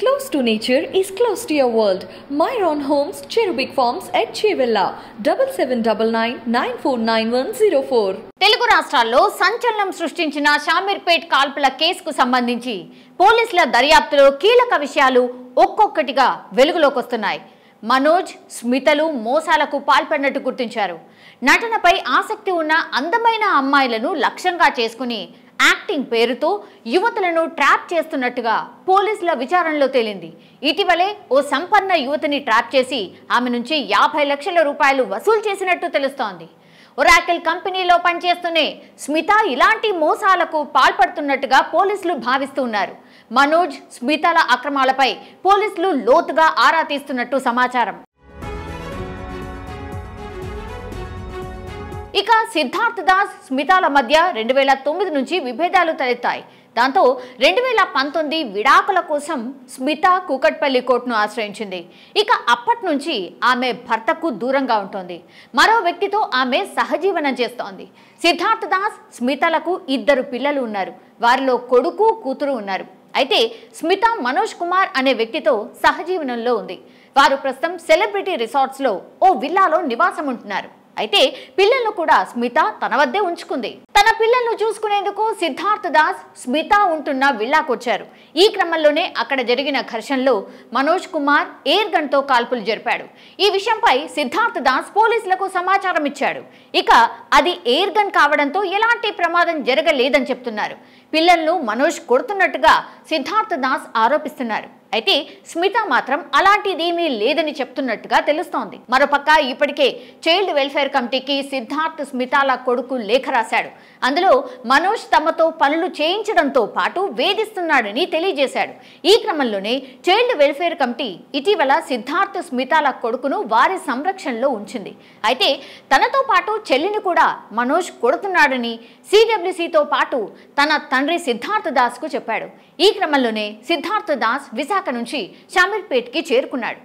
Close to nature is close to your world. Myron Homes, Cherubic Farms at Chevilla, double seven double nine nine four nine one zero four Telugu రాష్ట్రాల్లో సంచలనం సృష్టించిన షామీర్పేట్ కాల్పుల కేసుకు సంబంధించి పోలీసుల దర్యాప్తులో కీలక విషయాలు ఒక్కొక్కటిగా వెలుగులోకి వస్తున్నాయి మనోజ్ స్మితలు మోసాలకు పాల్పడినట్టు గుర్తించారు నటనపై ఆసక్తి ఉన్న అందమైన అమ్మాయిలను లక్ష్యంగా చేసుకుని యాక్టింగ్ పేరుతో యువతలను ట్రాప్ చేస్తున్నట్టుగా పోలీసుల విచారణలో తేలింది ఇటీవలే ఓ సంపన్న యువతిని ట్రాప్ చేసి ఆమె నుంచి యాభై లక్షల రూపాయలు వసూలు చేసినట్టు తెలుస్తోంది ఒరాకిల్ కంపెనీలో పనిచేస్తూనే స్మిత ఇలాంటి మోసాలకు పాల్పడుతున్నట్టుగా పోలీసులు భావిస్తున్నారు మనోజ్ స్మితల అక్రమాలపై పోలీసులు లోతుగా ఆరా తీస్తున్నట్టు సమాచారం ఇక సిద్ధార్థ్ దాస్ స్మితాల మధ్య రెండు వేల తొమ్మిది నుంచి విభేదాలు తలెత్తాయి దాంతో రెండు వేల పంతొమ్మిది విడాకుల కోసం స్మిత కూకట్పల్లి కోర్టును ఆశ్రయించింది ఇక అప్పటి నుంచి ఆమె భర్తకు దూరంగా ఉంటుంది మరో వ్యక్తితో ఆమె సహజీవనం చేస్తోంది సిద్ధార్థ్ దాస్ స్మితలకు ఇద్దరు పిల్లలు ఉన్నారు వారిలో కొడుకు కూతురు ఉన్నారు అయితే స్మిత మనోజ్ కుమార్ అనే వ్యక్తితో సహజీవనంలో ఉంది వారు ప్రస్తుతం సెలబ్రిటీ రిసార్ట్స్లో ఓ విల్లాలో నివాసం ఉంటున్నారు అయితే పిల్లలను కూడా స్మిత తన వద్దే ఉంచుకుంది తన పిల్లలను చూసుకునేందుకు సిద్ధార్థ దాస్ స్మిత ఉంటున్న విల్లాకొచ్చారు ఈ క్రమంలోనే అక్కడ జరిగిన ఘర్షణలో మనోజ్ కుమార్ ఎయిర్ గన్తో కాల్పులు జరిపాడు ఈ విషయంపై సిద్ధార్థ దాస్ పోలీసులకు సమాచారం ఇచ్చాడు ఇక అది ఎయిర్ గన్ కావడంతో ఎలాంటి ప్రమాదం జరగలేదని చెప్తున్నారు పిల్లలను మనోజ్ కొడుతున్నట్టుగా సిద్ధార్థ దాస్ ఆరోపిస్తున్నారు అయితే స్మిత మాత్రం అలాంటిదేమీ లేదని చెప్తున్నట్టుగా తెలుస్తోంది మరోపక్క ఇప్పటికే చైల్డ్ వెల్ఫేర్ కమిటీకి సిద్ధార్థ్ స్మితాల కొడుకు లేఖ రాశాడు అందులో మనోజ్ తమతో పనులు చేయించడంతో పాటు వేధిస్తున్నాడని తెలియజేశాడు ఈ క్రమంలోనే చైల్డ్ వెల్ఫేర్ కమిటీ ఇటీవల సిద్ధార్థ్ స్మితాల కొడుకును వారి సంరక్షణలో ఉంచింది అయితే తనతో పాటు చెల్లిని కూడా మనోజ్ కొడుతున్నాడని సిడబ్ల్యూసీతో పాటు తన తండ్రి సిద్ధార్థ్ దాస్కు చెప్పాడు ఈ క్రమంలోనే సిద్ధార్థ్ దాస్ విశాఖ విశాఖ నుంచి షమీర్పేట్కి చేరుకున్నాడు